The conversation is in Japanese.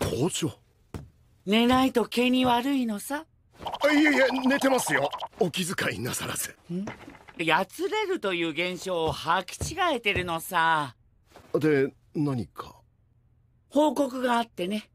校長寝ないと毛に悪いのさいえいえ寝てますよお気遣いなさらずやつれるという現象を履き違えてるのさで何か報告があってね